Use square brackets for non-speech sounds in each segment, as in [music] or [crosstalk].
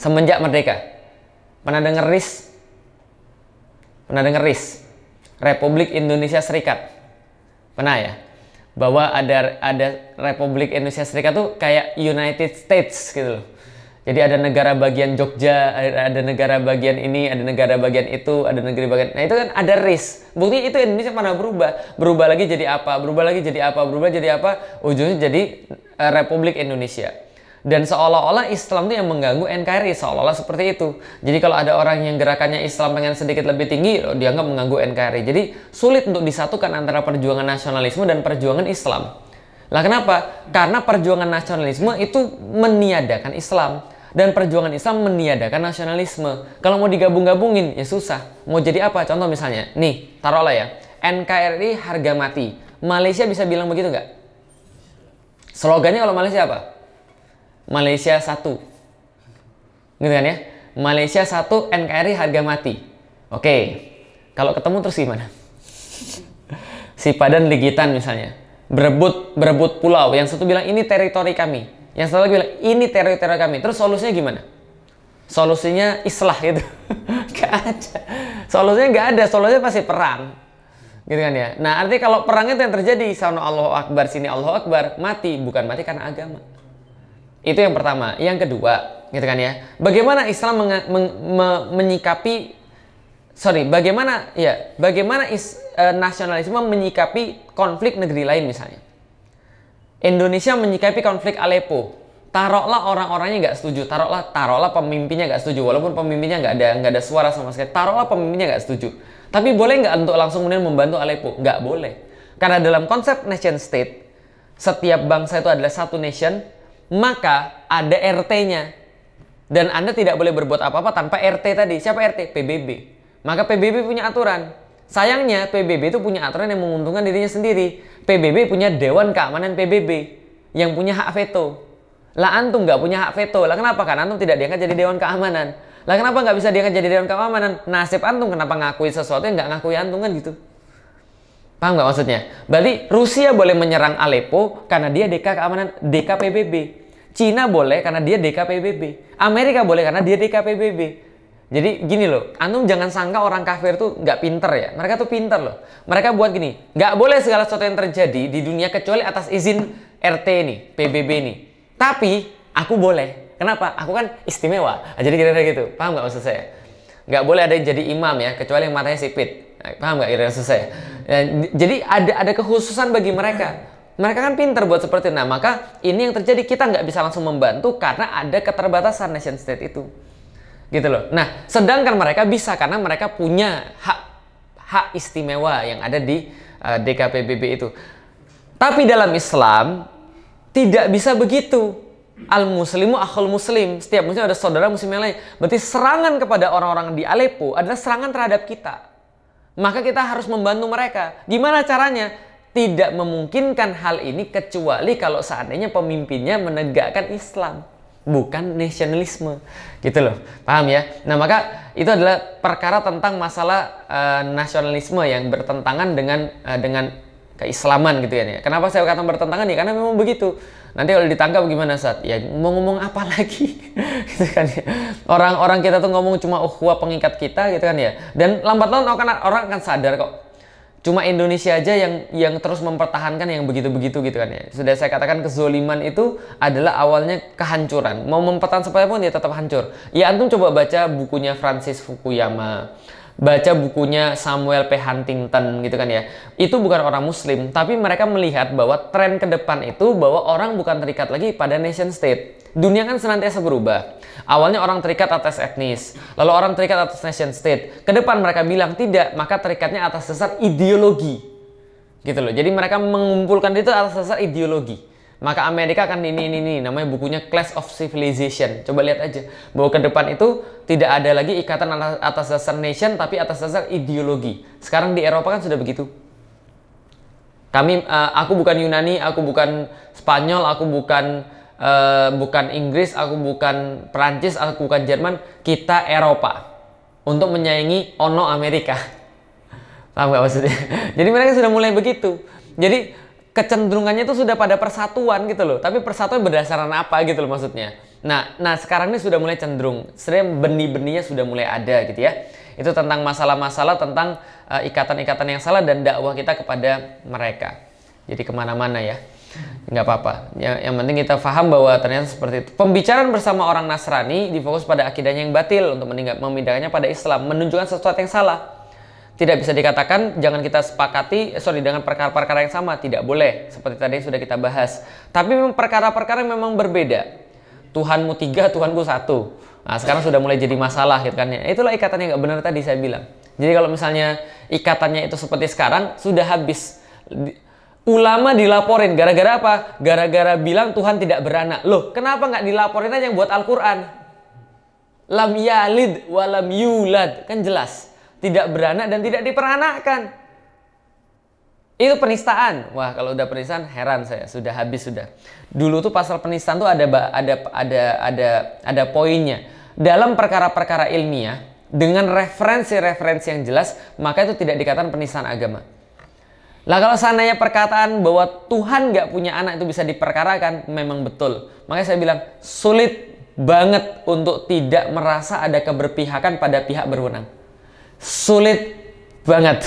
semenjak merdeka. Pernah denger RIS? Pernah denger RIS? Republik Indonesia Serikat. Pernah ya? Bahwa ada ada Republik Indonesia Serikat tuh kayak United States gitu loh. Jadi ada negara bagian Jogja, ada, negara bagian ini, ada negara bagian itu, ada negeri bagian. Nah itu kan ada RIS. Bukti itu Indonesia pernah berubah, berubah lagi jadi apa, berubah lagi jadi apa, berubah jadi apa, ujungnya jadi eh, Republik Indonesia dan seolah-olah Islam itu yang mengganggu NKRI seolah-olah seperti itu jadi kalau ada orang yang gerakannya Islam pengen sedikit lebih tinggi dianggap mengganggu NKRI jadi sulit untuk disatukan antara perjuangan nasionalisme dan perjuangan Islam lah kenapa? karena perjuangan nasionalisme itu meniadakan Islam dan perjuangan Islam meniadakan nasionalisme kalau mau digabung-gabungin ya susah mau jadi apa? contoh misalnya nih taruhlah ya NKRI harga mati Malaysia bisa bilang begitu nggak? slogannya kalau Malaysia apa? Malaysia satu, Gitu kan ya? Malaysia satu NKRI harga mati. Oke. Kalau ketemu terus gimana? [laughs] si Padan Ligitan misalnya. Berebut berebut pulau. Yang satu bilang ini teritori kami. Yang satu lagi bilang ini teritori kami. Terus solusinya gimana? Solusinya islah gitu. [laughs] gak ada. Solusinya gak ada. Solusinya pasti perang. Gitu kan ya. Nah artinya kalau perang itu yang terjadi sana Allah Akbar sini Allah Akbar mati bukan mati karena agama. Itu yang pertama. Yang kedua, gitu kan ya. Bagaimana Islam men men men menyikapi sorry, bagaimana ya, bagaimana is, uh, nasionalisme menyikapi konflik negeri lain misalnya. Indonesia menyikapi konflik Aleppo. Taruhlah orang-orangnya nggak setuju, taruhlah taruhlah pemimpinnya nggak setuju, walaupun pemimpinnya nggak ada nggak ada suara sama sekali. Taruhlah pemimpinnya nggak setuju. Tapi boleh nggak untuk langsung kemudian membantu Aleppo? Nggak boleh. Karena dalam konsep nation state, setiap bangsa itu adalah satu nation, maka ada RT-nya. Dan Anda tidak boleh berbuat apa-apa tanpa RT tadi. Siapa RT? PBB. Maka PBB punya aturan. Sayangnya PBB itu punya aturan yang menguntungkan dirinya sendiri. PBB punya Dewan Keamanan PBB yang punya hak veto. Lah antum nggak punya hak veto. Lah kenapa? Karena antum tidak diangkat jadi Dewan Keamanan. Lah kenapa nggak bisa diangkat jadi Dewan Keamanan? Nasib antum kenapa ngakui sesuatu yang nggak ngakui antum kan gitu. Paham nggak maksudnya? Berarti Rusia boleh menyerang Aleppo karena dia DK keamanan DK PBB. Cina boleh karena dia DKPBB. Amerika boleh karena dia DKPBB. Jadi gini loh, antum jangan sangka orang kafir tuh nggak pinter ya. Mereka tuh pinter loh. Mereka buat gini, nggak boleh segala sesuatu yang terjadi di dunia kecuali atas izin RT nih, PBB nih. Tapi aku boleh. Kenapa? Aku kan istimewa. Ah, jadi kira-kira gitu. Paham nggak maksud saya? Nggak boleh ada yang jadi imam ya, kecuali yang matanya sipit. Paham nggak kira-kira maksud saya? Eh, jadi ada ada kekhususan bagi mereka mereka kan pinter buat seperti itu. Nah, maka ini yang terjadi kita nggak bisa langsung membantu karena ada keterbatasan nation state itu. Gitu loh. Nah, sedangkan mereka bisa karena mereka punya hak hak istimewa yang ada di uh, eh, DKPBB itu. Tapi dalam Islam tidak bisa begitu. Al muslimu akhul muslim. Setiap muslim ada saudara muslim yang lain. Berarti serangan kepada orang-orang di Aleppo adalah serangan terhadap kita. Maka kita harus membantu mereka. Gimana caranya? tidak memungkinkan hal ini kecuali kalau seandainya pemimpinnya menegakkan Islam bukan nasionalisme gitu loh paham ya nah maka itu adalah perkara tentang masalah uh, nasionalisme yang bertentangan dengan uh, dengan keislaman gitu ya kenapa saya kata bertentangan ya karena memang begitu nanti kalau ditangkap gimana saat ya mau ngomong apa [laughs] lagi gitu kan ya orang-orang kita tuh ngomong cuma uhwa pengikat kita gitu kan ya dan lambat laun orang akan sadar kok cuma Indonesia aja yang yang terus mempertahankan yang begitu-begitu gitu kan ya. Sudah saya katakan kezoliman itu adalah awalnya kehancuran. Mau mempertahankan pun dia ya tetap hancur. Ya antum coba baca bukunya Francis Fukuyama. Baca bukunya Samuel P. Huntington gitu kan ya. Itu bukan orang muslim, tapi mereka melihat bahwa tren ke depan itu bahwa orang bukan terikat lagi pada nation state. Dunia kan senantiasa berubah Awalnya orang terikat atas etnis, lalu orang terikat atas nation state. Kedepan mereka bilang tidak, maka terikatnya atas dasar ideologi. Gitu loh. Jadi mereka mengumpulkan itu atas dasar ideologi. Maka Amerika akan ini ini ini namanya bukunya class of Civilization. Coba lihat aja bahwa ke depan itu tidak ada lagi ikatan atas dasar nation tapi atas dasar ideologi. Sekarang di Eropa kan sudah begitu kami uh, aku bukan Yunani, aku bukan Spanyol, aku bukan uh, bukan Inggris, aku bukan Prancis, aku bukan Jerman, kita Eropa untuk menyaingi Ono Amerika. [laughs] Paham nggak maksudnya? [laughs] Jadi mereka sudah mulai begitu. Jadi kecenderungannya itu sudah pada persatuan gitu loh. Tapi persatuan berdasarkan apa gitu loh maksudnya. Nah, nah sekarang ini sudah mulai cenderung. Sebenarnya benih-benihnya sudah mulai ada gitu ya. Itu tentang masalah-masalah tentang eh, ikatan-ikatan uh, ikatan -ikatan yang salah dan dakwah kita kepada mereka. Jadi kemana-mana ya nggak apa-apa. Yang, yang penting kita paham bahwa ternyata seperti itu. Pembicaraan bersama orang Nasrani difokus pada akidahnya yang batil untuk memindahkannya pada Islam, menunjukkan sesuatu yang salah. Tidak bisa dikatakan jangan kita sepakati eh, sorry dengan perkara-perkara yang sama, tidak boleh. Seperti tadi yang sudah kita bahas. Tapi memang perkara-perkara memang berbeda. Tuhanmu tiga, Tuhanku satu. Nah, sekarang sudah mulai jadi masalah gitu kan. Ya. Itulah ikatannya nggak benar tadi saya bilang. Jadi kalau misalnya ikatannya itu seperti sekarang sudah habis Ulama dilaporin gara-gara apa? Gara-gara bilang Tuhan tidak beranak. Loh, kenapa nggak dilaporin aja yang buat Al-Quran? Lam yalid walam yulad. Kan jelas. Tidak beranak dan tidak diperanakan. Itu penistaan. Wah, kalau udah penistaan heran saya, sudah habis sudah. Dulu tuh pasal penistaan tuh ada ada ada ada ada poinnya. Dalam perkara-perkara ilmiah dengan referensi-referensi yang jelas, maka itu tidak dikatakan penistaan agama. Lah kalau seandainya perkataan bahwa Tuhan nggak punya anak itu bisa diperkarakan, memang betul. Makanya saya bilang sulit banget untuk tidak merasa ada keberpihakan pada pihak berwenang. Sulit banget.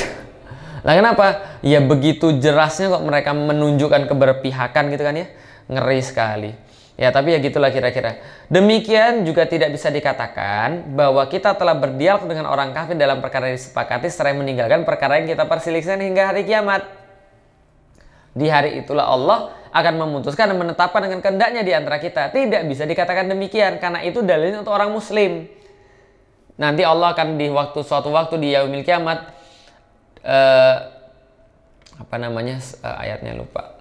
Lah kenapa? Ya begitu jelasnya kok mereka menunjukkan keberpihakan gitu kan ya. Ngeri sekali. Ya, tapi ya gitulah kira-kira. Demikian juga tidak bisa dikatakan bahwa kita telah berdialog dengan orang kafir dalam perkara yang disepakati setelah meninggalkan perkara yang kita perselisihkan hingga hari kiamat. Di hari itulah Allah akan memutuskan dan menetapkan dengan kehendaknya di antara kita. Tidak bisa dikatakan demikian karena itu dalilnya untuk orang muslim. Nanti Allah akan di waktu suatu waktu di yaumil kiamat eh, apa namanya eh, ayatnya lupa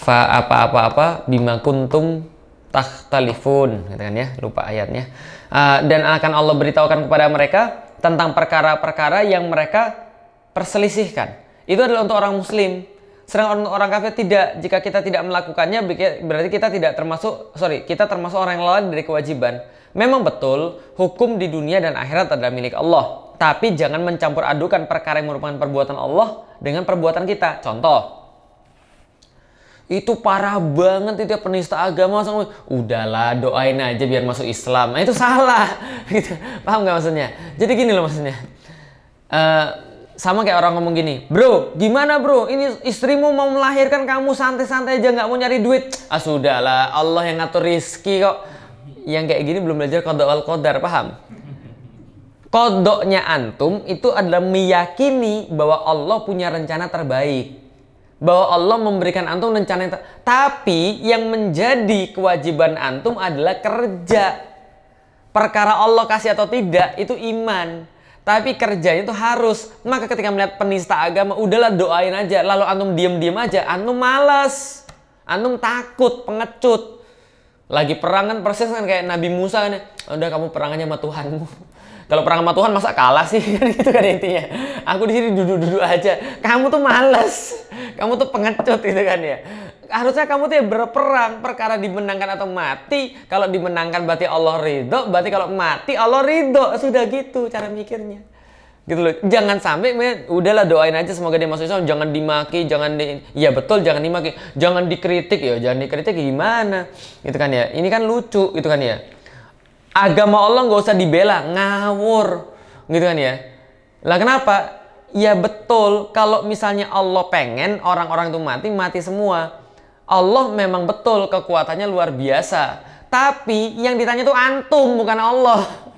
fa apa apa apa bima kuntum tahtalifun gitu kan ya lupa ayatnya uh, dan akan Allah beritahukan kepada mereka tentang perkara-perkara yang mereka perselisihkan itu adalah untuk orang muslim sedangkan orang, orang kafir tidak jika kita tidak melakukannya berarti kita tidak termasuk sorry kita termasuk orang yang lalai dari kewajiban memang betul hukum di dunia dan akhirat adalah milik Allah tapi jangan mencampur adukan perkara yang merupakan perbuatan Allah dengan perbuatan kita contoh itu parah banget itu ya penista agama sama udahlah doain aja biar masuk Islam nah, itu salah [laughs] gitu paham nggak maksudnya jadi gini loh maksudnya uh, sama kayak orang ngomong gini bro gimana bro ini istrimu mau melahirkan kamu santai-santai aja nggak mau nyari duit ah sudahlah Allah yang ngatur rizki kok yang kayak gini belum belajar kodok al kodar paham kodoknya antum itu adalah meyakini bahwa Allah punya rencana terbaik bahwa Allah memberikan antum rencana yang tapi yang menjadi kewajiban antum adalah kerja. Perkara Allah kasih atau tidak itu iman. Tapi kerjanya itu harus. Maka ketika melihat penista agama, udahlah doain aja. Lalu antum diem-diem aja. Antum malas. Antum takut, pengecut lagi perang kan persis kan kayak Nabi Musa kan ya. Oh, udah kamu perangannya sama Tuhanmu [laughs] kalau perang sama Tuhan masa kalah sih [laughs] kan gitu kan intinya aku di sini duduk-duduk aja kamu tuh males [laughs] kamu tuh pengecut gitu kan ya harusnya kamu tuh ya berperang perkara dimenangkan atau mati kalau dimenangkan berarti Allah ridho berarti kalau mati Allah ridho sudah gitu cara mikirnya gitu loh jangan sampai men udahlah doain aja semoga dia masuk Islam jangan dimaki jangan di ya betul jangan dimaki jangan dikritik ya jangan dikritik ya, gimana gitu kan ya ini kan lucu gitu kan ya agama Allah nggak usah dibela ngawur gitu kan ya lah kenapa ya betul kalau misalnya Allah pengen orang-orang itu mati mati semua Allah memang betul kekuatannya luar biasa tapi yang ditanya tuh antum bukan Allah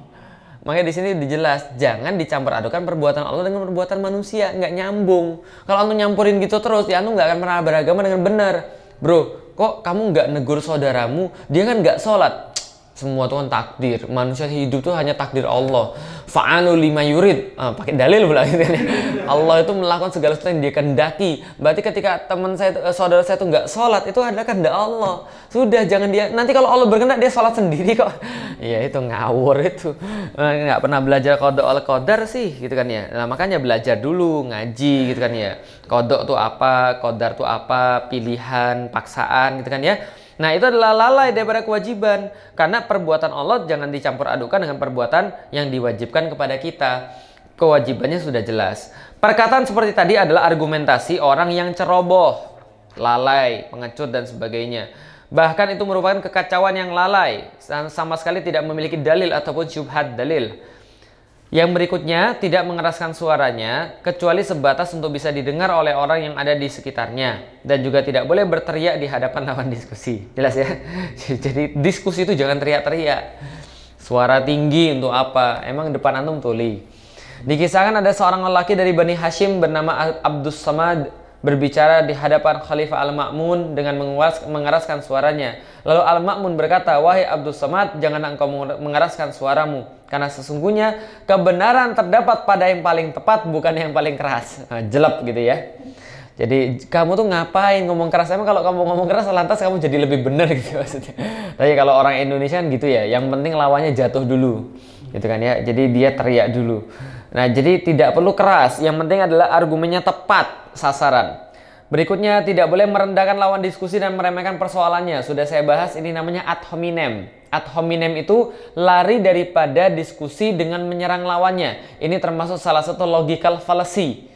Makanya di sini dijelas, jangan dicampur adukan perbuatan Allah dengan perbuatan manusia, nggak nyambung. Kalau antum nyampurin gitu terus, ya antum nggak akan pernah beragama dengan benar. Bro, kok kamu nggak negur saudaramu? Dia kan nggak sholat. Semua Tuhan takdir. Manusia hidup tuh hanya takdir Allah fa'alu lima yurid uh, pakai dalil pula gitu [laughs] ya. Allah itu melakukan segala sesuatu yang dia kendaki berarti ketika teman saya eh, saudara saya itu nggak sholat itu adalah kehendak Allah sudah jangan dia nanti kalau Allah berkehendak dia sholat sendiri kok [laughs] ya itu ngawur itu eh, nggak pernah belajar kodok oleh kodar sih gitu kan ya nah makanya belajar dulu ngaji gitu kan ya kodok tuh apa kodar tuh apa pilihan paksaan gitu kan ya Nah itu adalah lalai daripada kewajiban. Karena perbuatan Allah jangan dicampur adukan dengan perbuatan yang diwajibkan kepada kita. Kewajibannya sudah jelas. Perkataan seperti tadi adalah argumentasi orang yang ceroboh, lalai, pengecut dan sebagainya. Bahkan itu merupakan kekacauan yang lalai, sama sekali tidak memiliki dalil ataupun syubhat dalil. Yang berikutnya, tidak mengeraskan suaranya, kecuali sebatas untuk bisa didengar oleh orang yang ada di sekitarnya. Dan juga tidak boleh berteriak di hadapan lawan diskusi. Jelas ya? [laughs] Jadi diskusi itu jangan teriak-teriak. Suara tinggi untuk apa? Emang depan antum tuli. Dikisahkan ada seorang lelaki dari Bani Hashim bernama Abdus Samad berbicara di hadapan Khalifah Al-Ma'mun dengan mengeraskan suaranya. Lalu Al-Ma'mun berkata, "Wahai Abdul Samad, jangan engkau mengeraskan suaramu, karena sesungguhnya kebenaran terdapat pada yang paling tepat, bukan yang paling keras." [laughs] Nah, jelep gitu ya. Jadi kamu tuh ngapain ngomong keras? Emang kalau kamu ngomong keras lantas kamu jadi lebih benar [laughs] gitu maksudnya. Tapi kalau orang Indonesia kan gitu ya, yang penting lawannya jatuh dulu. Gitu kan ya. Jadi dia teriak dulu. Nah, jadi tidak perlu keras, yang penting adalah argumennya tepat sasaran. Berikutnya, tidak boleh merendahkan lawan diskusi dan meremehkan persoalannya. Sudah saya bahas, ini namanya ad hominem. Ad hominem itu lari daripada diskusi dengan menyerang lawannya. Ini termasuk salah satu logical fallacy.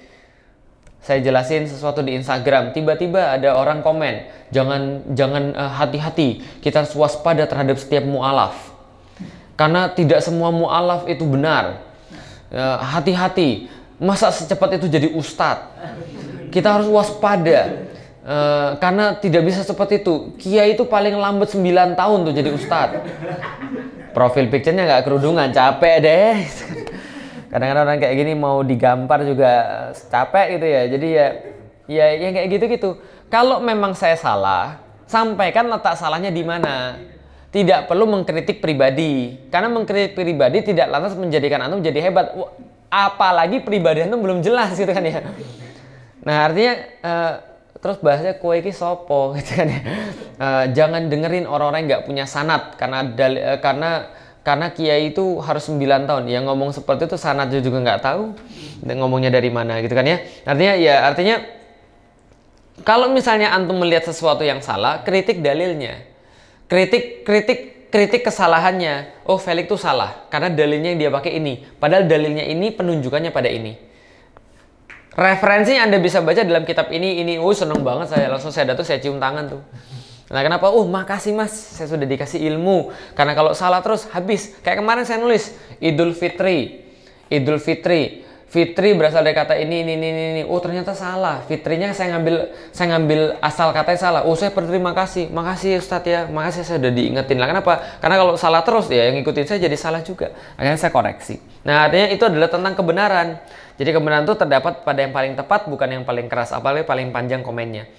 Saya jelasin sesuatu di Instagram, tiba-tiba ada orang komen, jangan jangan eh, hati-hati, uh, kita harus waspada terhadap setiap mualaf. Karena tidak semua mualaf itu benar Ya, hati-hati. Masa secepat itu jadi ustadz? Kita harus waspada. Uh, karena tidak bisa seperti itu. kia itu paling lambat 9 tahun tuh jadi ustadz. Profil picture-nya nggak kerudungan, capek deh. Kadang-kadang orang kayak gini mau digampar juga eh, capek gitu ya. Jadi ya ya yang kayak gitu-gitu. Kalau memang saya salah, sampaikan letak salahnya di mana tidak perlu mengkritik pribadi karena mengkritik pribadi tidak lantas menjadikan antum jadi hebat apalagi pribadi antum belum jelas gitu kan ya nah artinya uh, terus bahasnya kue ini sopo [laughs] gitu kan ya. uh, jangan dengerin orang-orang yang nggak punya sanat karena dali, uh, eh, karena karena kiai itu harus 9 tahun yang ngomong seperti itu sanat juga nggak tahu ngomongnya dari mana gitu kan ya artinya ya artinya kalau misalnya antum melihat sesuatu yang salah kritik dalilnya kritik kritik kritik kesalahannya oh Felix tuh salah karena dalilnya yang dia pakai ini padahal dalilnya ini penunjukannya pada ini referensi yang anda bisa baca dalam kitab ini ini oh seneng banget saya langsung saya datu saya cium tangan tuh nah kenapa oh makasih mas saya sudah dikasih ilmu karena kalau salah terus habis kayak kemarin saya nulis Idul Fitri Idul Fitri Fitri berasal dari kata ini, ini, ini, ini. Oh ternyata salah. Fitrinya saya ngambil, saya ngambil asal katanya salah. Oh saya berterima kasih, makasih Ustadz ya, makasih saya sudah diingetin lah. Kenapa? Karena kalau salah terus ya yang ngikutin saya jadi salah juga. Akhirnya saya koreksi. Nah artinya itu adalah tentang kebenaran. Jadi kebenaran itu terdapat pada yang paling tepat, bukan yang paling keras, apalagi paling panjang komennya.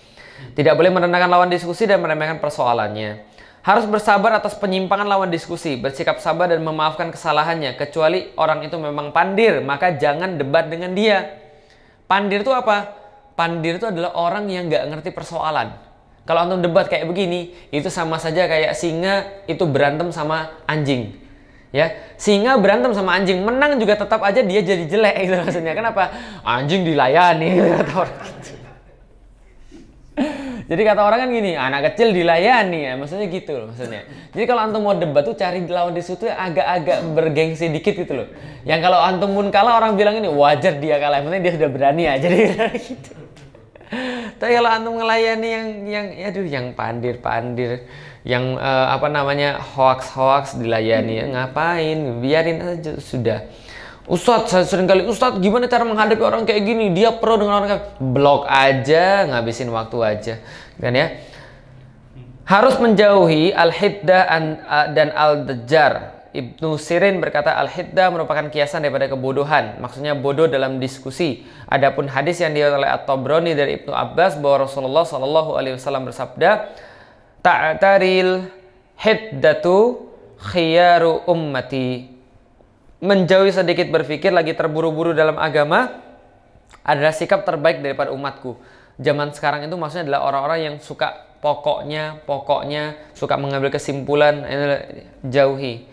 Tidak boleh merendahkan lawan diskusi dan meremehkan persoalannya. Harus bersabar atas penyimpangan lawan diskusi, bersikap sabar dan memaafkan kesalahannya, kecuali orang itu memang pandir, maka jangan debat dengan dia. Pandir itu apa? Pandir itu adalah orang yang nggak ngerti persoalan. Kalau antum debat kayak begini, itu sama saja kayak singa itu berantem sama anjing. Ya, singa berantem sama anjing, menang juga tetap aja dia jadi jelek [laughs] itu maksudnya. Kenapa? Anjing dilayani [laughs] gitu. Jadi kata orang kan gini, anak kecil dilayani ya, maksudnya gitu loh maksudnya. Jadi kalau antum mau debat tuh cari lawan di situ agak-agak bergengsi dikit gitu loh. Yang kalau antum pun kalah orang bilang ini wajar dia kalah, maksudnya dia sudah berani ya. [laughs] Jadi gitu. Tapi kalau antum ngelayani yang yang ya aduh yang pandir-pandir, yang uh, apa namanya hoax-hoax dilayani, ya, ngapain? Biarin aja sudah Ustadz, saya sering kali, Ustadz gimana cara menghadapi orang kayak gini? Dia pro dengan orang kayak blok aja, ngabisin waktu aja, kan ya? Harus menjauhi al-hiddah dan al-dajjar. Ibnu Sirin berkata al-hiddah merupakan kiasan daripada kebodohan. Maksudnya bodoh dalam diskusi. Adapun hadis yang diriwayatkan oleh At-Tabrani dari Ibnu Abbas bahwa Rasulullah Shallallahu alaihi wasallam bersabda, "Ta'taril hiddatu khiaru ummati." menjauhi sedikit berpikir lagi terburu-buru dalam agama adalah sikap terbaik daripada umatku. Zaman sekarang itu maksudnya adalah orang-orang yang suka pokoknya, pokoknya suka mengambil kesimpulan jauhi.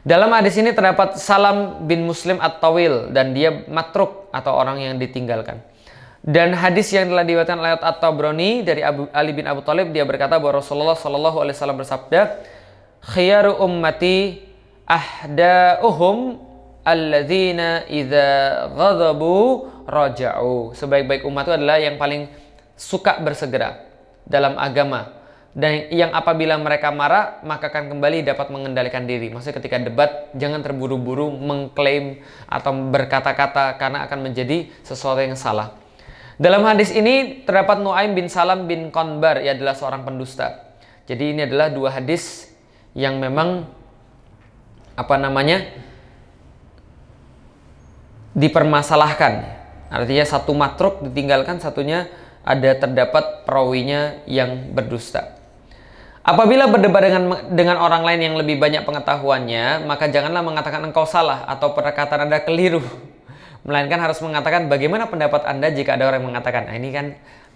Dalam hadis ini terdapat Salam bin Muslim At-Tawil dan dia matruk atau orang yang ditinggalkan. Dan hadis yang telah diwakilkan oleh At-Tabrani dari Abu, Ali bin Abu Thalib dia berkata bahwa Rasulullah Shallallahu alaihi wasallam bersabda, "Khiyaru ummati ahdauhum alladzina idza ghadabu raja'u. Sebaik-baik umat itu adalah yang paling suka bersegera dalam agama dan yang apabila mereka marah maka akan kembali dapat mengendalikan diri. Maksudnya ketika debat jangan terburu-buru mengklaim atau berkata-kata karena akan menjadi sesuatu yang salah. Dalam hadis ini terdapat Nuaim bin Salam bin Konbar, ia adalah seorang pendusta. Jadi ini adalah dua hadis yang memang apa namanya dipermasalahkan. Artinya satu matruk ditinggalkan, satunya ada terdapat perawinya yang berdusta. Apabila berdebat dengan dengan orang lain yang lebih banyak pengetahuannya, maka janganlah mengatakan engkau salah atau perkataan Anda keliru. [laughs] Melainkan harus mengatakan bagaimana pendapat Anda jika ada orang yang mengatakan, nah, ini kan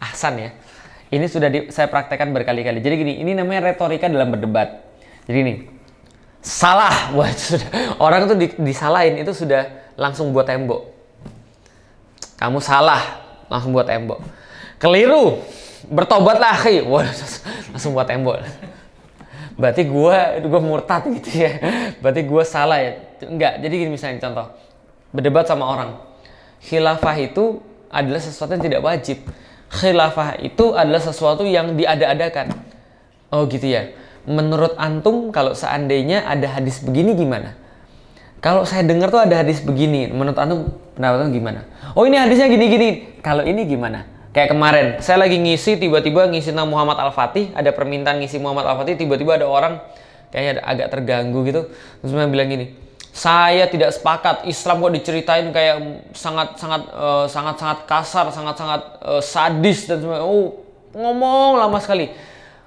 ahsan ya." Ini sudah di, saya praktekkan berkali-kali. Jadi gini, ini namanya retorika dalam berdebat. Jadi nih, salah [laughs] wah sudah orang tuh disalahin itu sudah langsung buat tembok kamu salah langsung buat tembok keliru bertobatlah lagi [laughs] langsung buat tembok berarti gua gua murtad [laughs] gitu ya berarti gua salah ya enggak jadi gini misalnya contoh berdebat sama orang khilafah itu adalah sesuatu yang tidak wajib khilafah itu adalah sesuatu yang diada-adakan oh gitu ya menurut antum kalau seandainya ada hadis begini gimana? Kalau saya dengar tuh ada hadis begini, menurut antum pendapat antum gimana? Oh ini hadisnya gini-gini. Kalau ini gimana? Kayak kemarin, saya lagi ngisi tiba-tiba ngisi nama Muhammad Al-Fatih, ada permintaan ngisi Muhammad Al-Fatih, tiba-tiba ada orang kayaknya agak terganggu gitu. Terus saya bilang gini, saya tidak sepakat Islam kok diceritain kayak sangat sangat eh, sangat sangat kasar, sangat sangat eh, sadis dan semua, Oh, ngomong lama sekali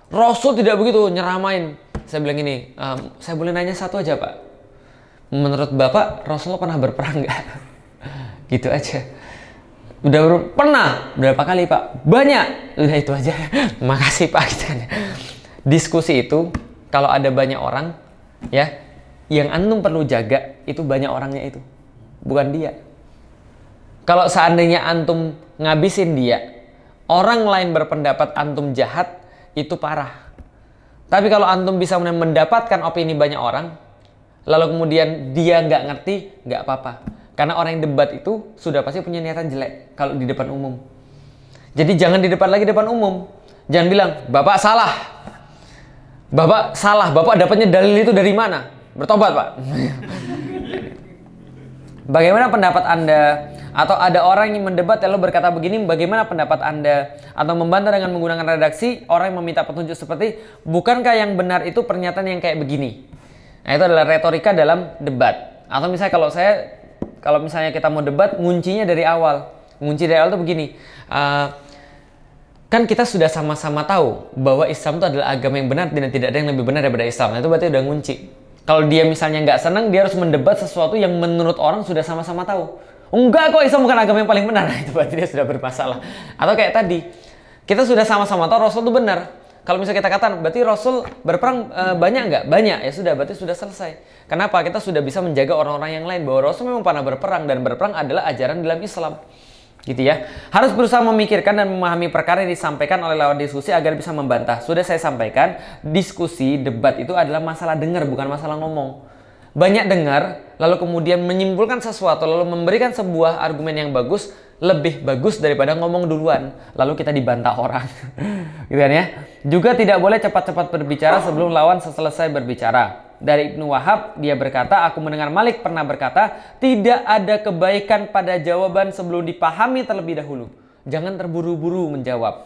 Rasul tidak begitu nyeramain. Saya bilang ini, um, saya boleh nanya satu aja pak. Menurut bapak, Rasul pernah berperang nggak? [laughs] gitu aja. Udah ber pernah berapa kali pak? Banyak. Udah itu aja. [laughs] Makasih pak. [laughs] Gitu kan. Diskusi itu kalau ada banyak orang, ya, yang antum perlu jaga itu banyak orangnya itu, bukan dia. Kalau seandainya antum ngabisin dia, orang lain berpendapat antum jahat, itu parah. Tapi kalau antum bisa mendapatkan opini banyak orang, lalu kemudian dia nggak ngerti, nggak apa-apa. Karena orang yang debat itu sudah pasti punya niatan jelek kalau di depan umum. Jadi jangan di depan lagi depan umum. Jangan bilang, Bapak salah. Bapak salah, Bapak dapatnya dalil itu dari mana? Bertobat, Pak. [laughs] Bagaimana pendapat Anda? Atau ada orang yang mendebat lalu berkata begini, bagaimana pendapat Anda? Atau membantah dengan menggunakan redaksi, orang yang meminta petunjuk seperti, bukankah yang benar itu pernyataan yang kayak begini? Nah itu adalah retorika dalam debat. Atau misalnya kalau saya, kalau misalnya kita mau debat, nguncinya dari awal. Ngunci dari awal itu begini, uh, kan kita sudah sama-sama tahu bahwa Islam itu adalah agama yang benar dan tidak ada yang lebih benar daripada Islam. Nah, itu berarti udah ngunci. Kalau dia misalnya nggak senang, dia harus mendebat sesuatu yang menurut orang sudah sama-sama tahu. Enggak kok Islam bukan agama yang paling benar. [laughs] Itu berarti dia sudah bermasalah. Atau kayak tadi, kita sudah sama-sama tahu Rasul itu benar. Kalau misalnya kita katakan, berarti Rasul berperang e, banyak nggak? Banyak. Ya sudah, berarti sudah selesai. Kenapa? Kita sudah bisa menjaga orang-orang yang lain bahwa Rasul memang pernah berperang dan berperang adalah ajaran dalam Islam gitu ya. Harus berusaha memikirkan dan memahami perkara yang disampaikan oleh lawan diskusi agar bisa membantah. Sudah saya sampaikan, diskusi, debat itu adalah masalah dengar, bukan masalah ngomong. Banyak dengar, lalu kemudian menyimpulkan sesuatu, lalu memberikan sebuah argumen yang bagus, lebih bagus daripada ngomong duluan, lalu kita dibantah orang. [laughs] gitu kan ya. Juga tidak boleh cepat-cepat berbicara sebelum lawan selesai berbicara. Dari Ibnu Wahab, dia berkata, aku mendengar Malik pernah berkata, tidak ada kebaikan pada jawaban sebelum dipahami terlebih dahulu. Jangan terburu-buru menjawab.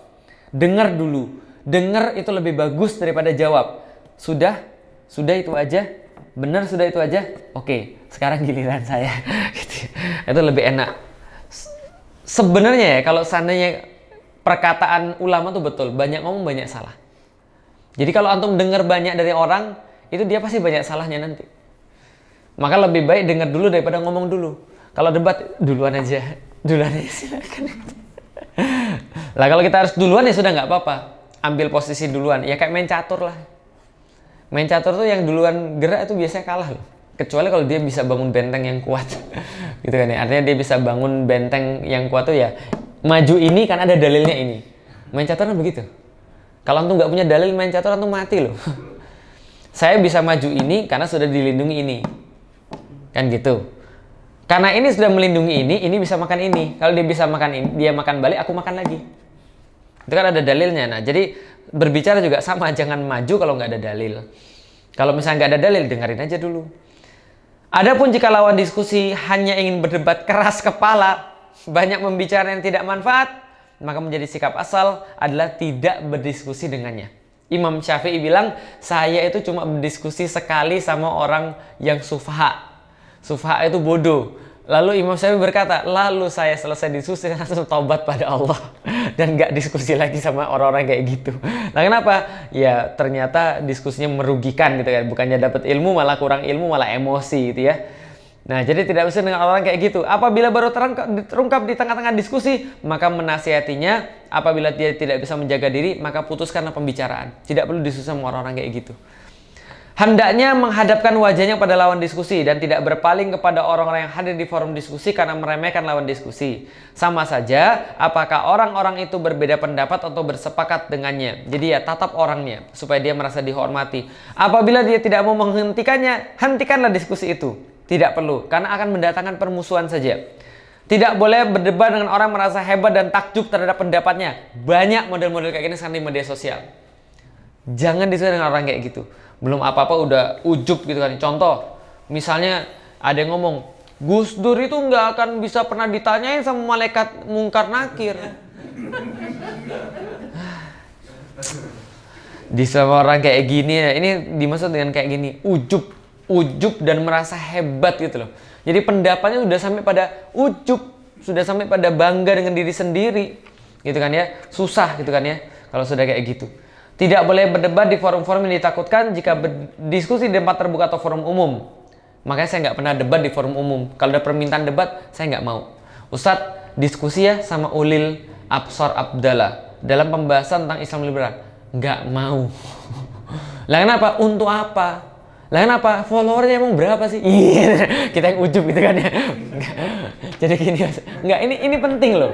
Dengar dulu. Dengar itu lebih bagus daripada jawab. Sudah? Sudah itu aja? Benar sudah itu aja? Oke, sekarang giliran saya. [laughs] Gitu. Itu lebih enak. Sebenarnya ya, kalau seandainya perkataan ulama tuh betul, banyak ngomong banyak salah. Jadi kalau antum dengar banyak dari orang, itu dia pasti banyak salahnya nanti. Maka lebih baik dengar dulu daripada ngomong dulu. Kalau debat duluan aja, [laughs] duluan aja silakan. lah kalau kita harus duluan ya sudah nggak apa-apa. Ambil posisi duluan. Ya kayak main catur lah. Main catur tuh yang duluan gerak itu biasanya kalah loh. Kecuali kalau dia bisa bangun benteng yang kuat. [laughs] gitu kan ya. Artinya dia bisa bangun benteng yang kuat tuh ya maju ini kan ada dalilnya ini. Main catur kan begitu. Kalau antum nggak punya dalil main catur tuh mati loh. [laughs] saya bisa maju ini karena sudah dilindungi ini kan gitu karena ini sudah melindungi ini ini bisa makan ini kalau dia bisa makan ini dia makan balik aku makan lagi itu kan ada dalilnya nah jadi berbicara juga sama [laughs] jangan maju kalau nggak ada dalil kalau misalnya nggak ada dalil dengerin aja dulu Adapun jika lawan diskusi hanya ingin berdebat keras kepala, banyak membicara yang tidak manfaat, maka menjadi sikap asal adalah tidak berdiskusi dengannya. Imam Syafi'i bilang, saya itu cuma berdiskusi sekali sama orang yang sufha. Sufha itu bodoh. Lalu Imam Syafi'i berkata, lalu saya selesai diskusi langsung taubat pada Allah. [laughs] Dan gak diskusi lagi sama orang-orang kayak gitu. Nah kenapa? Ya ternyata diskusinya merugikan gitu kan. Bukannya dapat ilmu malah kurang ilmu malah emosi gitu ya. Nah, jadi tidak usah dengan orang kayak gitu. Apabila baru terungkap di tengah-tengah diskusi, maka menasihatinya. Apabila dia tidak bisa menjaga diri, maka putuskanlah pembicaraan. Tidak perlu disusah sama orang-orang kayak gitu. Hendaknya menghadapkan wajahnya pada lawan diskusi dan tidak berpaling kepada orang-orang yang hadir di forum diskusi karena meremehkan lawan diskusi. Sama saja, apakah orang-orang itu berbeda pendapat atau bersepakat dengannya. Jadi ya, tatap orangnya supaya dia merasa dihormati. Apabila dia tidak mau menghentikannya, hentikanlah diskusi itu. Tidak perlu, karena akan mendatangkan permusuhan saja. Tidak boleh berdebat dengan orang merasa hebat dan takjub terhadap pendapatnya. Banyak model-model kayak gini sekarang di media sosial. Jangan disuruh dengan orang kayak gitu. Belum apa-apa udah ujub gitu kan. Contoh, misalnya ada yang ngomong, Gus Dur itu nggak akan bisa pernah ditanyain sama malaikat mungkar nakir. di sama orang kayak gini, ya, ini dimaksud dengan kayak gini, ujub ujub dan merasa hebat gitu loh. Jadi pendapatnya sudah sampai pada ujub, sudah sampai pada bangga dengan diri sendiri gitu kan ya. Susah gitu kan ya kalau sudah kayak gitu. Tidak boleh berdebat di forum-forum yang ditakutkan jika berdiskusi di tempat terbuka atau forum umum. Makanya saya nggak pernah debat di forum umum. Kalau ada permintaan debat, saya nggak mau. Ustadz, diskusi ya sama Ulil Absor Abdallah dalam pembahasan tentang Islam liberal. Nggak mau. [laughs] Lah kenapa? Untuk apa? Lah kenapa? Followernya emang berapa sih? Iya, [laughs] kita yang ujub gitu kan ya. [laughs] Jadi gini, enggak ini ini penting loh.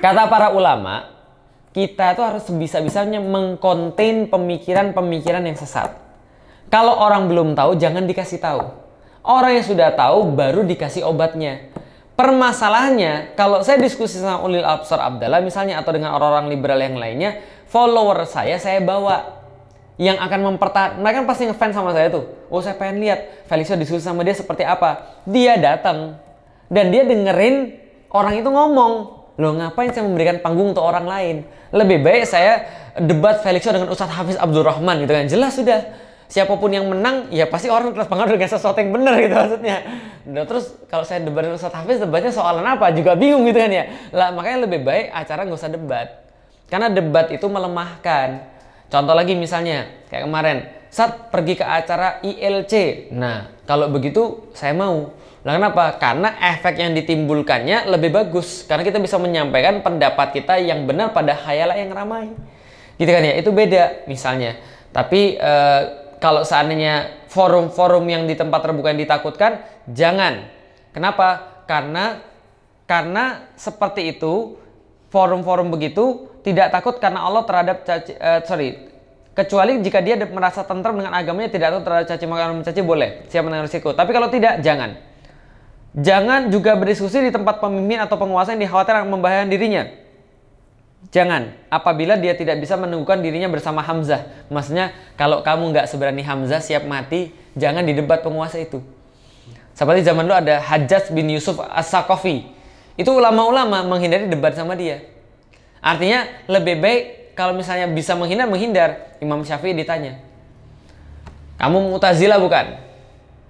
Kata para ulama, kita itu harus sebisa-bisanya mengkontain pemikiran-pemikiran yang sesat. Kalau orang belum tahu, jangan dikasih tahu. Orang yang sudah tahu baru dikasih obatnya. Permasalahannya, kalau saya diskusi sama Ulil Absar Abdallah misalnya atau dengan orang-orang liberal yang lainnya, follower saya saya bawa yang akan mempertahankan mereka kan pasti ngefans sama saya tuh oh saya pengen lihat Felicia disuruh sama dia seperti apa dia datang dan dia dengerin orang itu ngomong loh ngapain saya memberikan panggung untuk orang lain lebih baik saya debat Felicia dengan Ustadz Hafiz Abdurrahman gitu kan jelas sudah siapapun yang menang ya pasti orang terus pengaruh dengan sesuatu yang benar gitu maksudnya nah, terus kalau saya debat dengan Ustadz Hafiz debatnya soalan apa juga bingung gitu kan ya lah makanya lebih baik acara nggak usah debat karena debat itu melemahkan Contoh lagi misalnya, kayak kemarin, saat pergi ke acara ILC. Nah, kalau begitu saya mau. Nah, kenapa? Karena efek yang ditimbulkannya lebih bagus. Karena kita bisa menyampaikan pendapat kita yang benar pada khayalah yang ramai. Gitu kan ya? Itu beda misalnya. Tapi eh, kalau seandainya forum-forum yang di tempat terbuka yang ditakutkan, jangan. Kenapa? Karena karena seperti itu forum-forum begitu tidak takut karena Allah terhadap caci, uh, sorry kecuali jika dia merasa tentram dengan agamanya tidak takut terhadap caci maki mencaci boleh siap menanggung risiko tapi kalau tidak jangan jangan juga berdiskusi di tempat pemimpin atau penguasa yang dikhawatirkan membahayakan dirinya Jangan, apabila dia tidak bisa menunggukan dirinya bersama Hamzah. Maksudnya, kalau kamu nggak seberani Hamzah siap mati, jangan di debat penguasa itu. Seperti zaman dulu ada Hajjaj bin Yusuf As-Sakofi. Itu ulama-ulama menghindari debat sama dia. Artinya lebih baik kalau misalnya bisa menghindar menghindar. Imam Syafi'i ditanya, kamu mutazila bukan?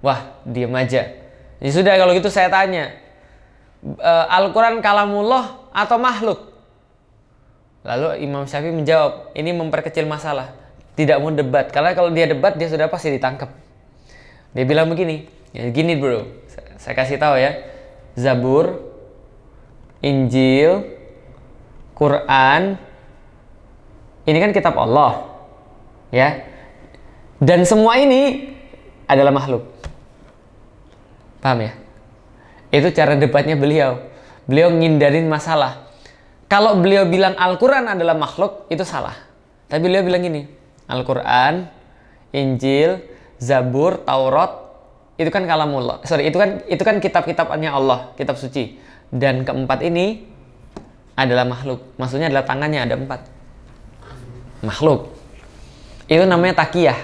Wah, diam aja. Ya sudah kalau gitu saya tanya, e, Al-Quran kalamullah atau makhluk? Lalu Imam Syafi'i menjawab, ini memperkecil masalah. Tidak mau debat, karena kalau dia debat dia sudah pasti ditangkap. Dia bilang begini, ya gini bro, saya kasih tahu ya, Zabur, Injil, Quran ini kan kitab Allah ya dan semua ini adalah makhluk paham ya itu cara debatnya beliau beliau ngindarin masalah kalau beliau bilang Al-Quran adalah makhluk itu salah tapi beliau bilang gini Al-Quran Injil Zabur Taurat itu kan kalamullah sorry itu kan itu kan kitab-kitabnya Allah kitab suci dan keempat ini adalah makhluk. Maksudnya adalah tangannya ada empat. Makhluk. Itu namanya takiyah.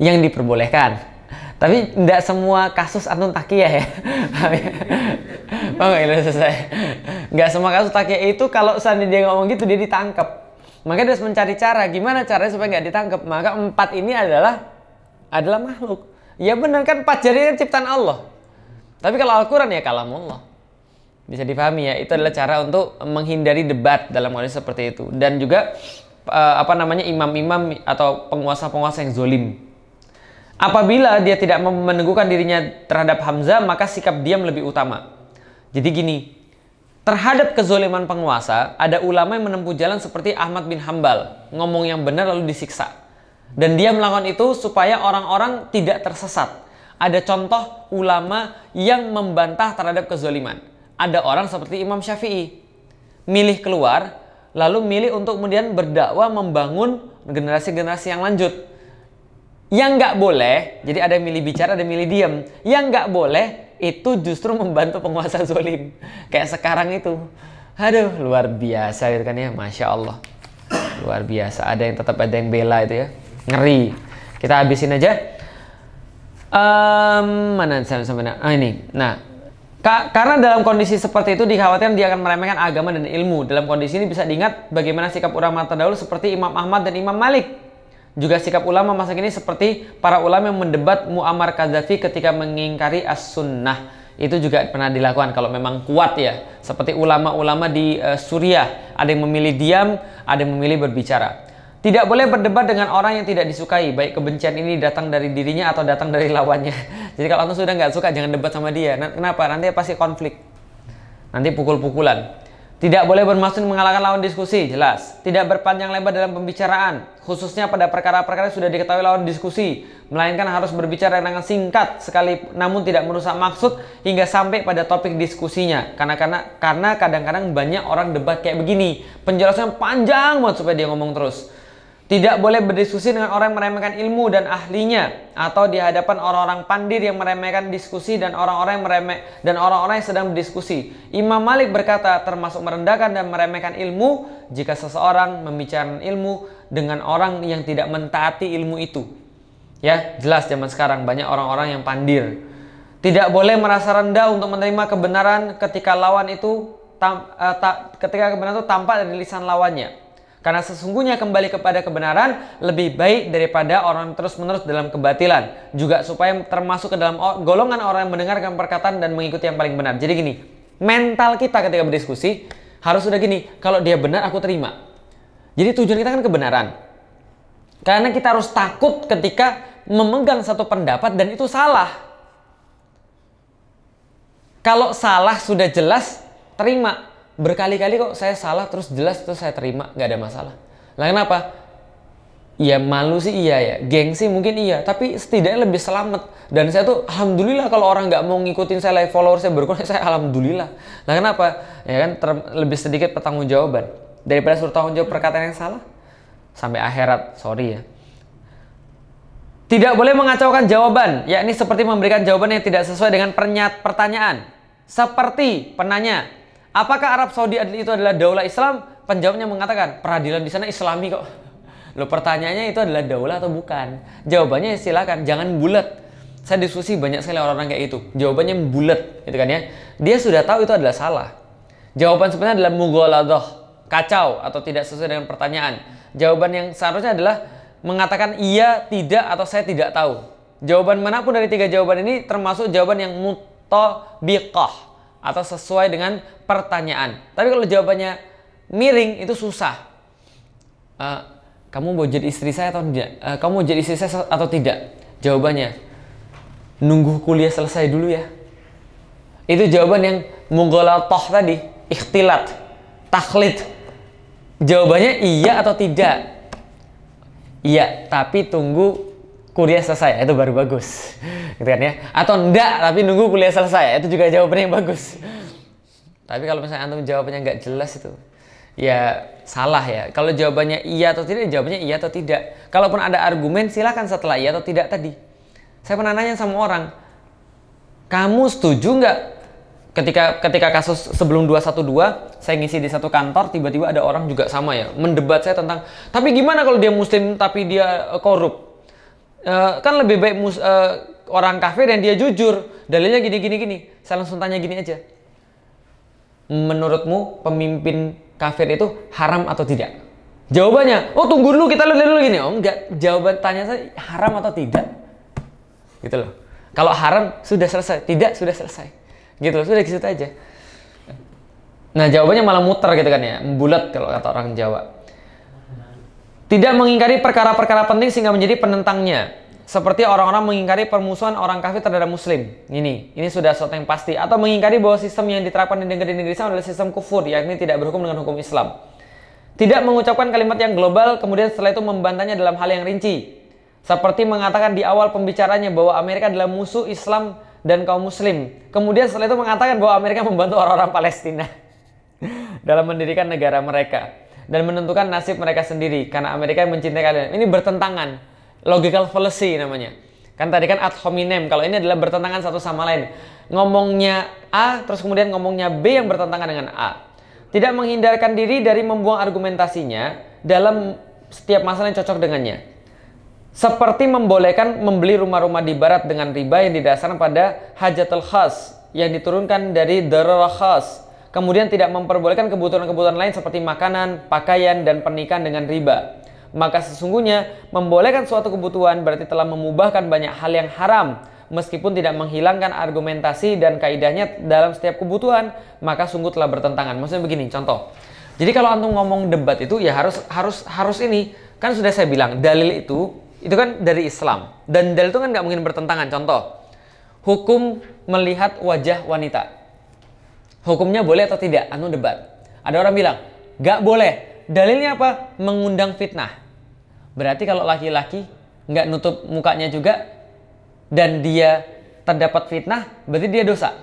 Yang diperbolehkan. Tapi tidak semua kasus antum takiyah ya. oh, [laughs] ini selesai, Nggak semua kasus takiyah itu kalau sandi dia ngomong gitu dia ditangkap. Maka dia harus mencari cara. Gimana caranya supaya nggak ditangkap? Maka empat ini adalah adalah makhluk. Ya benar kan empat jari ciptaan Allah. Tapi kalau Al-Quran ya kalamullah. Allah bisa difahami ya itu adalah cara untuk menghindari debat dalam kondisi seperti itu dan juga uh, apa namanya imam-imam atau penguasa-penguasa yang zolim apabila dia tidak meneguhkan dirinya terhadap Hamzah maka sikap diam lebih utama jadi gini terhadap kezoliman penguasa ada ulama yang menempuh jalan seperti Ahmad bin Hambal ngomong yang benar lalu disiksa dan dia melakukan itu supaya orang-orang tidak tersesat ada contoh ulama yang membantah terhadap kezoliman ada orang seperti Imam Syafi'i milih keluar lalu milih untuk kemudian berdakwah membangun generasi-generasi yang lanjut. Yang nggak boleh, jadi ada yang milih bicara, ada yang milih diam. Yang nggak boleh itu justru membantu penguasa [laughs] zolim. Kayak sekarang itu. Aduh, luar biasa gitu kan ya. Masya Allah. Luar biasa. Ada yang tetap ada yang bela itu ya. Ngeri. Kita habisin aja. Um, mana sampai mana? Ah ini. Nah, karena dalam kondisi seperti itu dikhawatirkan dia akan meremehkan agama dan ilmu. Dalam kondisi ini bisa diingat bagaimana sikap ulama terdahulu seperti Imam Ahmad dan Imam Malik. Juga sikap ulama masa kini seperti para ulama yang mendebat Muammar Gaddafi ketika mengingkari as-sunnah. Itu juga pernah dilakukan kalau memang kuat ya. Seperti ulama-ulama di uh, Suriah, ada yang memilih diam, ada yang memilih berbicara. Tidak boleh berdebat dengan orang yang tidak disukai, baik kebencian ini datang dari dirinya atau datang dari lawannya. [laughs] Jadi kalau antum sudah nggak suka, jangan debat sama dia. Nah, kenapa? Nanti pasti konflik. Nanti pukul-pukulan. Tidak boleh bermaksud mengalahkan lawan diskusi, jelas. Tidak berpanjang lebar dalam pembicaraan, khususnya pada perkara-perkara sudah diketahui lawan diskusi, melainkan harus berbicara dengan singkat sekali namun tidak merusak maksud hingga sampai pada topik diskusinya. Karena karena karena kadang-kadang banyak orang debat kayak begini, penjelasan panjang banget supaya dia ngomong terus. Tidak boleh berdiskusi dengan orang yang meremehkan ilmu dan ahlinya atau di hadapan orang-orang pandir yang meremehkan diskusi dan orang-orang yang meremeh dan orang-orang yang sedang berdiskusi. Imam Malik berkata termasuk merendahkan dan meremehkan ilmu jika seseorang membicarakan ilmu dengan orang yang tidak mentaati ilmu itu. Ya, jelas zaman sekarang banyak orang-orang yang pandir. Tidak boleh merasa rendah untuk menerima kebenaran ketika lawan itu tam, uh, ta, ketika kebenaran itu tampak dari lisan lawannya karena sesungguhnya kembali kepada kebenaran lebih baik daripada orang terus-menerus dalam kebatilan. Juga supaya termasuk ke dalam golongan orang yang mendengarkan perkataan dan mengikuti yang paling benar. Jadi gini, mental kita ketika berdiskusi harus sudah gini, kalau dia benar aku terima. Jadi tujuan kita kan kebenaran. Karena kita harus takut ketika memegang satu pendapat dan itu salah. Kalau salah sudah jelas, terima berkali-kali kok saya salah terus jelas terus saya terima nggak ada masalah nah, kenapa Iya malu sih iya ya gengsi mungkin iya tapi setidaknya lebih selamat dan saya tuh alhamdulillah kalau orang nggak mau ngikutin saya like followersnya saya berkurang [laughs] saya alhamdulillah nah kenapa ya kan lebih sedikit pertanggungjawaban daripada suruh tanggung jawab perkataan yang salah sampai akhirat sorry ya tidak boleh mengacaukan jawaban yakni seperti memberikan jawaban yang tidak sesuai dengan pernyat pertanyaan seperti penanya Apakah Arab Saudi itu adalah daulah Islam? Penjawabnya mengatakan peradilan di sana Islami kok. Lo pertanyaannya itu adalah daulah atau bukan? Jawabannya silakan, jangan bulat. Saya diskusi banyak sekali orang-orang kayak itu. Jawabannya bulat, gitu kan ya. Dia sudah tahu itu adalah salah. Jawaban sebenarnya adalah mugoladoh, kacau atau tidak sesuai dengan pertanyaan. Jawaban yang seharusnya adalah mengatakan iya, tidak atau saya tidak tahu. Jawaban manapun dari tiga jawaban ini termasuk jawaban yang mutobikoh, atau sesuai dengan pertanyaan. Tapi kalau jawabannya miring itu susah. Uh, kamu mau jadi istri saya atau tidak? Uh, eh, kamu mau jadi istri saya atau tidak? Jawabannya nunggu kuliah selesai dulu ya. Itu jawaban yang toh tadi, ikhtilat, taklid. Jawabannya iya atau tidak? Iya, tapi tunggu kuliah selesai itu baru bagus gitu kan ya atau enggak tapi nunggu kuliah selesai itu juga jawabannya yang bagus tapi kalau misalnya antum jawabannya nggak jelas itu ya salah ya kalau jawabannya iya atau tidak jawabannya iya atau tidak kalaupun ada argumen silahkan setelah iya atau tidak tadi saya pernah nanya sama orang kamu setuju nggak ketika ketika kasus sebelum 212 saya ngisi di satu kantor tiba-tiba ada orang juga sama ya mendebat saya tentang tapi gimana kalau dia muslim tapi dia eh, korup Eh, kan lebih baik mus, uh, orang kafir dan dia jujur. Dalilnya gini gini gini. Saya langsung tanya gini aja. Menurutmu pemimpin kafir itu haram atau tidak? Jawabannya, oh tunggu dulu kita lihat dulu gini. Oh enggak, jawaban tanya saya haram atau tidak? Gitu loh. Kalau haram sudah selesai, tidak sudah selesai. Gitu loh, sudah gitu aja. Nah, jawabannya malah muter gitu kan ya, bulat kalau kata orang Jawa. Tidak mengingkari perkara-perkara penting sehingga menjadi penentangnya. Seperti orang-orang mengingkari permusuhan orang kafir terhadap muslim. Ini, ini sudah sesuatu yang pasti. Atau mengingkari bahwa sistem yang diterapkan di negeri-negeri Islam adalah sistem kufur, yakni tidak berhukum dengan hukum Islam. Tidak mengucapkan kalimat yang global, kemudian setelah itu membantahnya dalam hal yang rinci. Seperti mengatakan di awal pembicaranya bahwa Amerika adalah musuh Islam dan kaum muslim. Kemudian setelah itu mengatakan bahwa Amerika membantu orang-orang Palestina [laughs] dalam mendirikan negara mereka dan menentukan nasib mereka sendiri karena Amerika yang mencintai kalian. Ini bertentangan, logical fallacy namanya. Kan tadi kan ad hominem, kalau ini adalah bertentangan satu sama lain. Ngomongnya A, terus kemudian ngomongnya B yang bertentangan dengan A. Tidak menghindarkan diri dari membuang argumentasinya dalam setiap masalah yang cocok dengannya. Seperti membolehkan membeli rumah-rumah di barat dengan riba yang didasarkan pada hajatul khas yang diturunkan dari darurah khas kemudian tidak memperbolehkan kebutuhan-kebutuhan lain seperti makanan, pakaian, dan pernikahan dengan riba. Maka sesungguhnya membolehkan suatu kebutuhan berarti telah memubahkan banyak hal yang haram meskipun tidak menghilangkan argumentasi dan kaidahnya dalam setiap kebutuhan, maka sungguh telah bertentangan. Maksudnya begini, contoh. Jadi kalau antum ngomong debat itu ya harus harus harus ini kan sudah saya bilang dalil itu itu kan dari Islam dan dalil itu kan nggak mungkin bertentangan. Contoh, hukum melihat wajah wanita Hukumnya boleh atau tidak? Anu debat. Ada orang bilang, gak boleh. Dalilnya apa? Mengundang fitnah. Berarti kalau laki-laki gak nutup mukanya juga dan dia terdapat fitnah, berarti dia dosa.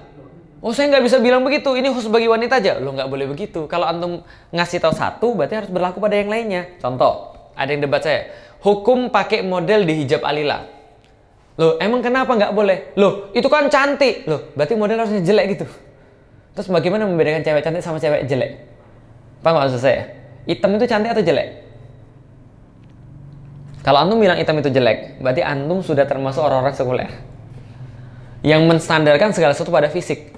Oh saya nggak bisa bilang begitu, ini khusus bagi wanita aja. Lo nggak boleh begitu. Kalau antum ngasih tahu satu, berarti harus berlaku pada yang lainnya. Contoh, ada yang debat saya. Hukum pakai model di hijab alila. Loh, emang kenapa nggak boleh? Loh, itu kan cantik. Loh, berarti model harusnya jelek gitu. Terus bagaimana membedakan cewek cantik sama cewek jelek? Paham maksud saya? Hitam itu cantik atau jelek? Kalau antum bilang hitam itu jelek, berarti antum sudah termasuk orang-orang sekuler yang menstandarkan segala sesuatu pada fisik.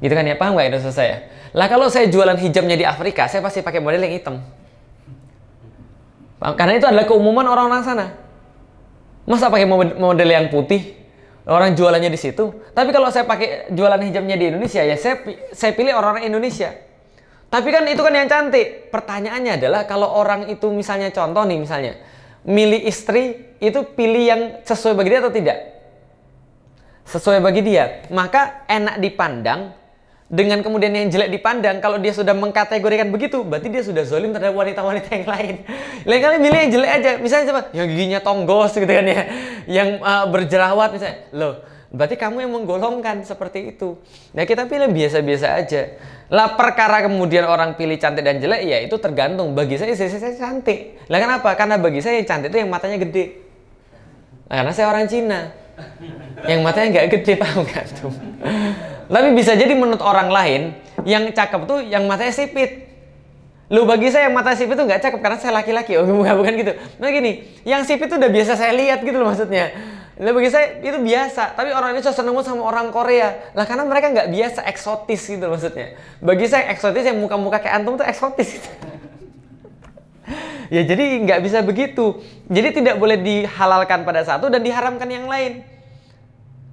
Gitu kan ya, paham nggak maksud saya? Lah kalau saya jualan hijabnya di Afrika, saya pasti pakai model yang hitam. Karena itu adalah keumuman orang-orang sana. Masa pakai model yang putih? orang jualannya di situ. Tapi kalau saya pakai jualan hijabnya di Indonesia ya saya saya pilih orang-orang Indonesia. Tapi kan itu kan yang cantik. Pertanyaannya adalah kalau orang itu misalnya contoh nih misalnya milih istri itu pilih yang sesuai bagi dia atau tidak? Sesuai bagi dia. Maka enak dipandang dengan kemudian yang jelek dipandang kalau dia sudah mengkategorikan begitu berarti dia sudah zolim terhadap wanita-wanita yang lain [laughs] lain kali milih yang jelek aja misalnya coba yang giginya tonggos gitu kan ya yang uh, berjerawat misalnya loh berarti kamu yang menggolongkan seperti itu nah kita pilih biasa-biasa aja lah perkara kemudian orang pilih cantik dan jelek ya itu tergantung bagi saya saya, saya cantik lah kenapa karena bagi saya yang cantik itu yang matanya gede nah, karena saya orang Cina yang matanya nggak gede [laughs] paham nggak tuh tapi bisa jadi menurut orang lain yang cakep tuh yang matanya sipit lu bagi saya yang mata sipit tuh nggak cakep karena saya laki-laki oh bukan bukan gitu nah gini yang sipit tuh udah biasa saya lihat gitu loh maksudnya lu bagi saya itu biasa, tapi orang Indonesia seneng sama orang Korea. Lah karena mereka nggak biasa eksotis gitu maksudnya. Bagi saya eksotis yang muka-muka kayak antum tuh eksotis. Gitu. [laughs] ya jadi nggak bisa begitu. Jadi tidak boleh dihalalkan pada satu dan diharamkan yang lain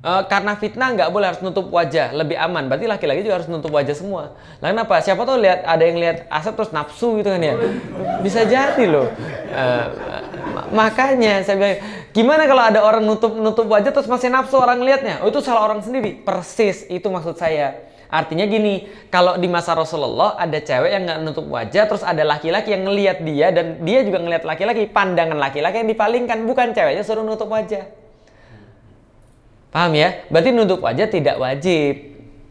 e, karena fitnah nggak boleh harus nutup wajah lebih aman berarti laki-laki juga harus nutup wajah semua lah apa? siapa tuh lihat ada yang lihat asap terus nafsu gitu kan ya bisa jadi loh e, makanya saya bilang gimana kalau ada orang nutup nutup wajah terus masih nafsu orang lihatnya oh itu salah orang sendiri persis itu maksud saya artinya gini kalau di masa Rasulullah ada cewek yang nggak nutup wajah terus ada laki-laki yang ngelihat dia dan dia juga ngelihat laki-laki pandangan laki-laki yang dipalingkan bukan ceweknya suruh nutup wajah Paham ya? Berarti nutup wajah tidak wajib.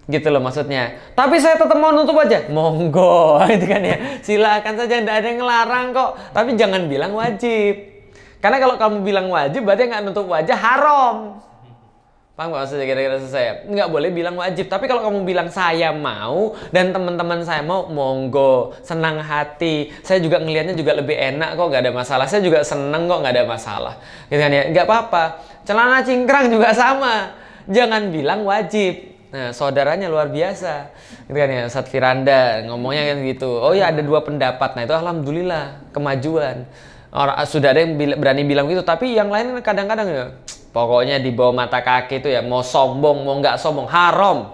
Gitu loh maksudnya. Tapi saya tetap mau nutup wajah. Monggo, [laughs] itu kan ya. Silakan saja, tidak ada yang ngelarang kok. Tapi jangan bilang wajib. Karena kalau kamu bilang wajib, berarti nggak nutup wajah haram. Paham gak maksudnya kira-kira saya? Nggak boleh bilang wajib, tapi kalau kamu bilang saya mau dan teman-teman saya mau, monggo, senang hati. Saya juga ngelihatnya juga lebih enak kok, nggak ada masalah. Saya juga seneng kok, nggak ada masalah. Gitu kan ya, nggak apa-apa. Celana cingkrang juga sama. Jangan bilang wajib. Nah, saudaranya luar biasa. Gitu kan ya, Ustadz Firanda ngomongnya kan gitu. Oh ya ada dua pendapat. Nah itu alhamdulillah, kemajuan. Orang, sudah ada yang berani bilang gitu, tapi yang lain kan kadang-kadang ya, -kadang, Pokoknya di bawah mata kaki itu ya mau sombong mau nggak sombong haram.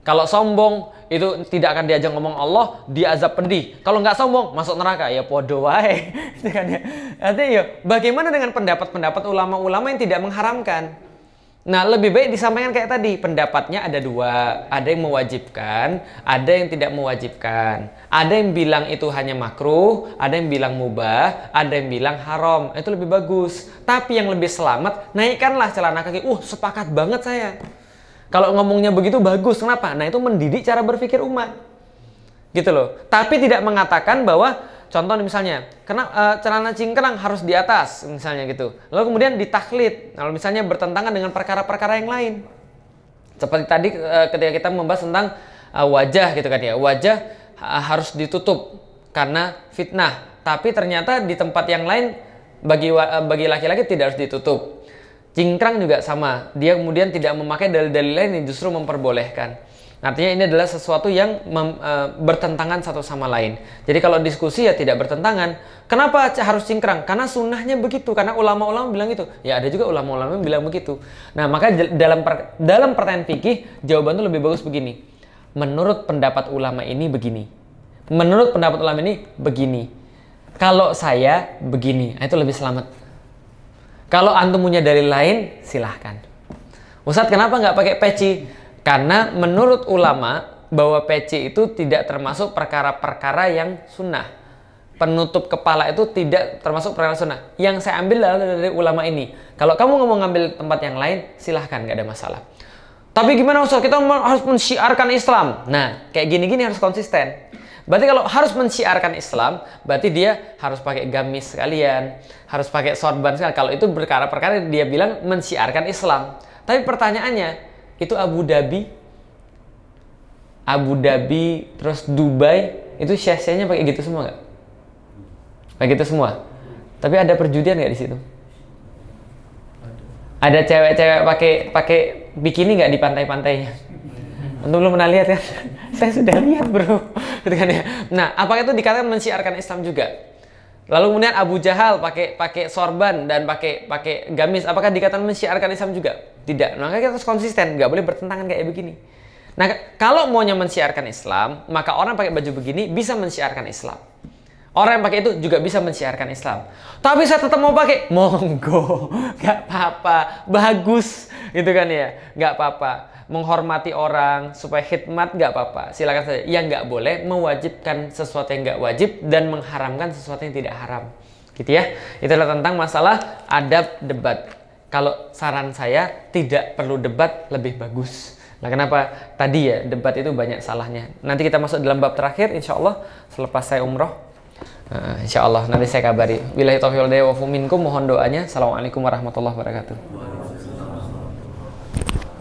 Kalau sombong itu tidak akan diajak ngomong Allah di azab pedih. Kalau nggak sombong masuk neraka ya podo wae. Artinya [laughs] kan ya bagaimana dengan pendapat-pendapat ulama-ulama yang tidak mengharamkan? Nah, lebih baik disampaikan kayak tadi, pendapatnya ada dua. Ada yang mewajibkan, ada yang tidak mewajibkan. Ada yang bilang itu hanya makruh, ada yang bilang mubah, ada yang bilang haram. Itu lebih bagus. Tapi yang lebih selamat, naikkanlah celana kaki. Uh, sepakat banget saya. Kalau ngomongnya begitu bagus, kenapa? Nah, itu mendidik cara berpikir umat. Gitu loh. Tapi tidak mengatakan bahwa Contoh nih misalnya, kena, uh, celana cingkrang harus di atas misalnya gitu. Lalu kemudian ditaklid. Kalau misalnya bertentangan dengan perkara-perkara yang lain. Seperti tadi uh, ketika kita membahas tentang uh, wajah gitu kan ya. Wajah uh, harus ditutup karena fitnah. Tapi ternyata di tempat yang lain bagi uh, bagi laki-laki tidak harus ditutup. Cingkrang juga sama. Dia kemudian tidak memakai dalil-dalil lain yang justru memperbolehkan. Artinya ini adalah sesuatu yang mem, e, bertentangan satu sama lain. Jadi kalau diskusi ya tidak bertentangan. Kenapa harus cingkrang? Karena sunnahnya begitu. Karena ulama-ulama bilang itu. Ya ada juga ulama-ulama yang bilang begitu. Nah maka dalam per, dalam pertanyaan fikih jawaban itu lebih bagus begini. Menurut pendapat ulama ini begini. Menurut pendapat ulama ini begini. Kalau saya begini, nah, itu lebih selamat. Kalau antum punya dalil lain, silahkan. Ustadz kenapa nggak pakai peci? Karena menurut ulama bahwa peci itu tidak termasuk perkara-perkara yang sunnah. Penutup kepala itu tidak termasuk perkara sunnah. Yang saya ambil adalah dari ulama ini. Kalau kamu mau ngambil tempat yang lain, silahkan, nggak ada masalah. Tapi gimana Ustaz? Kita harus mensiarkan Islam. Nah, kayak gini-gini harus konsisten. Berarti kalau harus mensiarkan Islam, berarti dia harus pakai gamis sekalian, harus pakai sorban sekalian. Kalau itu berkara-perkara dia bilang mensiarkan Islam. Tapi pertanyaannya, itu Abu Dhabi Abu Dhabi terus Dubai itu syah pakai gitu semua nggak pakai gitu semua tapi ada perjudian nggak di situ ada cewek-cewek pakai pakai bikini nggak di pantai-pantainya untuk belum pernah lihat kan [laughs] saya sudah lihat bro gitu kan ya nah apakah itu dikatakan mensiarkan Islam juga Lalu kemudian Abu Jahal pakai pakai sorban dan pakai pakai gamis. Apakah dikatakan mensiarkan Islam juga? Tidak. Maka nah, kita harus konsisten, nggak boleh bertentangan kayak begini. Nah, kalau maunya mensiarkan Islam, maka orang pakai baju begini bisa mensiarkan Islam. Orang yang pakai itu juga bisa mensiarkan Islam. Tapi saya tetap mau pakai, monggo, [laughs] nggak apa-apa, bagus, gitu kan ya, nggak apa-apa menghormati orang supaya khidmat nggak apa-apa silakan saja yang nggak boleh mewajibkan sesuatu yang nggak wajib dan mengharamkan sesuatu yang tidak haram gitu ya itulah tentang masalah adab debat kalau saran saya tidak perlu debat lebih bagus nah kenapa tadi ya debat itu banyak salahnya nanti kita masuk dalam bab terakhir insya Allah selepas saya umroh Nah, insya Allah nanti saya kabari. Wilayah taufiq wa mohon doanya. Assalamualaikum warahmatullahi wabarakatuh.